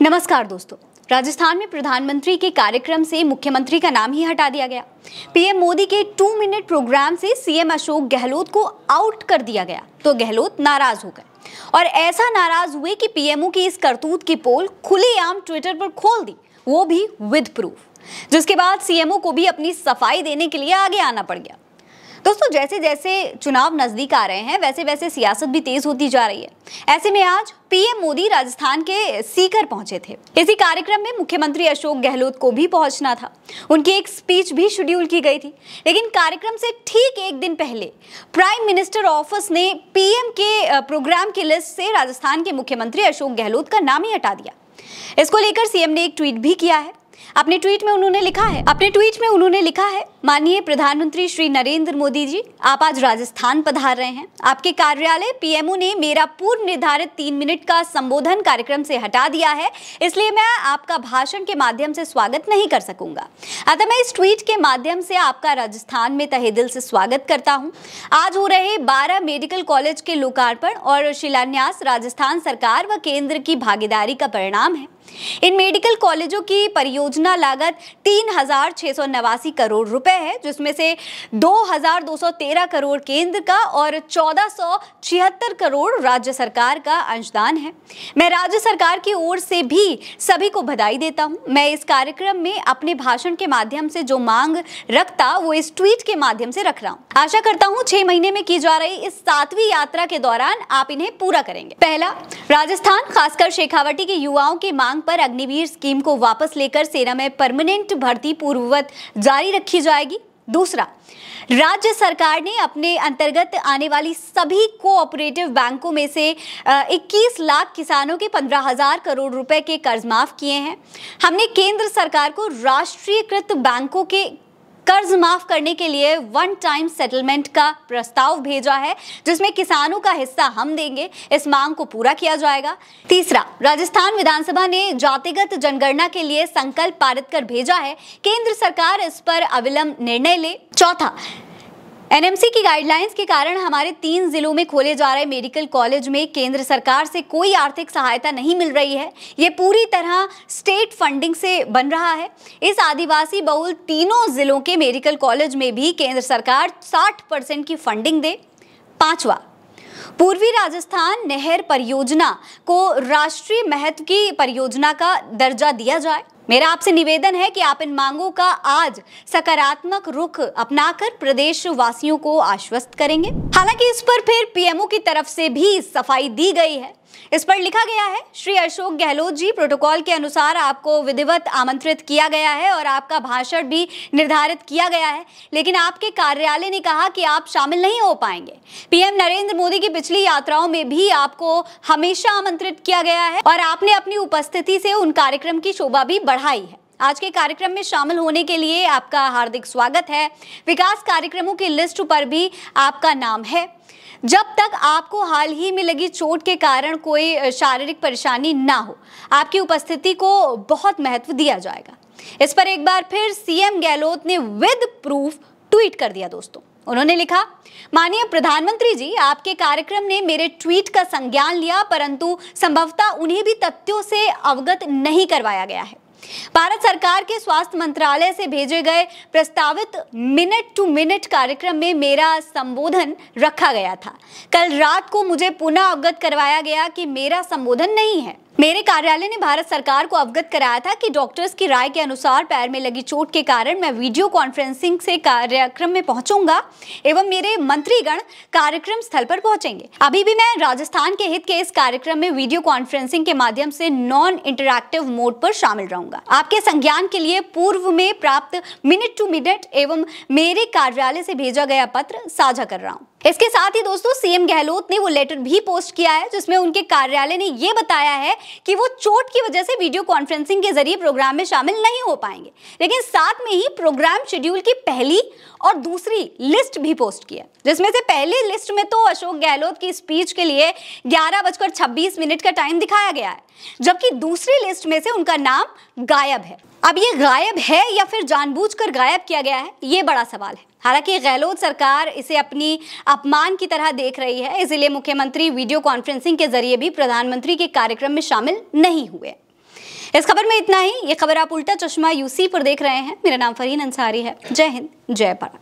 नमस्कार दोस्तों राजस्थान में प्रधानमंत्री के कार्यक्रम से मुख्यमंत्री का नाम ही हटा दिया गया पीएम मोदी के टू मिनट प्रोग्राम से सीएम अशोक गहलोत को आउट कर दिया गया तो गहलोत नाराज हो गए और ऐसा नाराज हुए कि पीएमओ की इस करतूत की पोल खुलेआम ट्विटर पर खोल दी वो भी विद प्रूफ जिसके बाद सीएमओ को भी अपनी सफाई देने के लिए आगे आना पड़ गया दोस्तों जैसे जैसे चुनाव नज़दीक आ रहे हैं वैसे वैसे सियासत भी तेज़ होती जा रही है ऐसे में आज पीएम मोदी राजस्थान के सीकर पहुंचे थे इसी कार्यक्रम में मुख्यमंत्री अशोक गहलोत को भी पहुंचना था उनकी एक स्पीच भी शेड्यूल की गई थी लेकिन कार्यक्रम से ठीक एक दिन पहले प्राइम मिनिस्टर ऑफिस ने पीएम के प्रोग्राम की लिस्ट से राजस्थान के मुख्यमंत्री अशोक गहलोत का नाम ही हटा दिया इसको लेकर सीएम ने एक ट्वीट भी किया है अपने ट्वीट में उन्होंने लिखा है अपने ट्वीट में उन्होंने लिखा है माननीय प्रधानमंत्री श्री नरेंद्र मोदी जी आप आज राजस्थान पधार रहे हैं आपके कार्यालय पीएमओ ने मेरा पूर्व निर्धारित तीन मिनट का संबोधन कार्यक्रम से हटा दिया है इसलिए मैं आपका भाषण के माध्यम से स्वागत नहीं कर सकूंगा अतः मैं इस ट्वीट के माध्यम से आपका राजस्थान में तहे दिल से स्वागत करता हूँ आज हो रहे बारह मेडिकल कॉलेज के लोकार्पण और शिलान्यास राजस्थान सरकार व केंद्र की भागीदारी का परिणाम है इन मेडिकल कॉलेजों की परियोजना लागत तीन करोड़ रुपए है जिसमें से 2,213 करोड़ केंद्र का और छिहत्तर करोड़ राज्य सरकार का अंशदान है मैं राज्य सरकार की ओर से भी सभी को बधाई देता हूं मैं इस कार्यक्रम में अपने भाषण के माध्यम से जो मांग रखता वो इस ट्वीट के माध्यम से रख रहा हूँ आशा करता हूँ छह महीने में की जा रही इस सातवीं यात्रा के दौरान आप इन्हें पूरा करेंगे पहला राजस्थान खासकर शेखावटी के युवाओं की मांग मांग पर अग्निवीर स्कीम को वापस लेकर सेना में परमानेंट भर्ती पूर्ववत जारी रखी जाएगी दूसरा राज्य सरकार ने अपने अंतर्गत आने वाली सभी कोऑपरेटिव बैंकों में से 21 लाख किसानों के 15,000 करोड़ रुपए के कर्ज माफ किए हैं हमने केंद्र सरकार को राष्ट्रीयकृत बैंकों के कर्ज माफ करने के लिए वन टाइम सेटलमेंट का प्रस्ताव भेजा है जिसमें किसानों का हिस्सा हम देंगे इस मांग को पूरा किया जाएगा तीसरा राजस्थान विधानसभा ने जातिगत जनगणना के लिए संकल्प पारित कर भेजा है केंद्र सरकार इस पर अविलंब निर्णय ले चौथा एनएमसी की गाइडलाइंस के कारण हमारे तीन जिलों में खोले जा रहे मेडिकल कॉलेज में केंद्र सरकार से कोई आर्थिक सहायता नहीं मिल रही है ये पूरी तरह स्टेट फंडिंग से बन रहा है इस आदिवासी बहुल तीनों जिलों के मेडिकल कॉलेज में भी केंद्र सरकार 60 परसेंट की फंडिंग दे पांचवा पूर्वी राजस्थान नहर परियोजना को राष्ट्रीय महत्व की परियोजना का दर्जा दिया जाए मेरा आपसे निवेदन है कि आप इन मांगों का आज सकारात्मक रुख अपनाकर प्रदेश वासियों को आश्वस्त करेंगे हालांकि इस पर फिर पीएमओ की तरफ से भी सफाई दी गई है इस पर लिखा गया है श्री अशोक गहलोत जी प्रोटोकॉल के अनुसार आपको विधिवत आमंत्रित किया गया है और आपका भाषण भी निर्धारित किया गया है लेकिन आपके कार्यालय ने कहा कि आप शामिल नहीं हो पाएंगे पीएम नरेंद्र मोदी की पिछली यात्राओं में भी आपको हमेशा आमंत्रित किया गया है और आपने अपनी उपस्थिति से उन कार्यक्रम की शोभा भी बढ़ाई है आज के कार्यक्रम में शामिल होने के लिए आपका हार्दिक स्वागत है विकास कार्यक्रमों की लिस्ट पर भी आपका नाम है जब तक आपको हाल ही में लगी चोट के कारण कोई शारीरिक परेशानी ना हो आपकी उपस्थिति को बहुत महत्व दिया जाएगा इस पर एक बार फिर सीएम गहलोत ने विद प्रूफ ट्वीट कर दिया दोस्तों उन्होंने लिखा माननीय प्रधानमंत्री जी आपके कार्यक्रम ने मेरे ट्वीट का संज्ञान लिया परंतु संभवतः उन्हें भी तथ्यों से अवगत नहीं करवाया गया है भारत सरकार के स्वास्थ्य मंत्रालय से भेजे गए प्रस्तावित मिनट टू मिनट कार्यक्रम में मेरा संबोधन रखा गया था कल रात को मुझे पुनः अवगत करवाया गया कि मेरा संबोधन नहीं है मेरे कार्यालय ने भारत सरकार को अवगत कराया था कि डॉक्टर्स की राय के अनुसार पैर में लगी चोट के कारण मैं वीडियो कॉन्फ्रेंसिंग से कार्यक्रम में पहुंचूंगा एवं मेरे मंत्रीगण कार्यक्रम स्थल पर पहुंचेंगे अभी भी मैं राजस्थान के हित के इस कार्यक्रम में वीडियो कॉन्फ्रेंसिंग के माध्यम से नॉन इंटरक्टिव मोड पर शामिल रहूंगा आपके संज्ञान के लिए पूर्व में प्राप्त मिनट टू मिनट एवं मेरे कार्यालय से भेजा गया पत्र साझा कर रहा हूँ इसके साथ ही दोस्तों सीएम गहलोत ने वो लेटर भी पोस्ट किया है जिसमें उनके कार्यालय ने ये बताया है कि वो चोट की वजह से वीडियो कॉन्फ्रेंसिंग के जरिए प्रोग्राम में शामिल नहीं हो पाएंगे लेकिन साथ में ही प्रोग्राम शेड्यूल की पहली और दूसरी लिस्ट भी पोस्ट किया जिसमें से पहली लिस्ट में तो अशोक गहलोत की स्पीच के लिए ग्यारह बजकर छब्बीस मिनट का टाइम दिखाया गया है जबकि दूसरी लिस्ट में से उनका नाम गायब है अब ये गायब है या फिर जानबूझकर गायब किया गया है ये बड़ा सवाल है हालांकि गहलोत सरकार इसे अपनी अपमान की तरह देख रही है इसलिए मुख्यमंत्री वीडियो कॉन्फ्रेंसिंग के जरिए भी प्रधानमंत्री के कार्यक्रम में शामिल नहीं हुए इस खबर में इतना ही ये खबर आप उल्टा चश्मा यूसी पर देख रहे हैं मेरा नाम फरीन अंसारी है जय हिंद जय भारत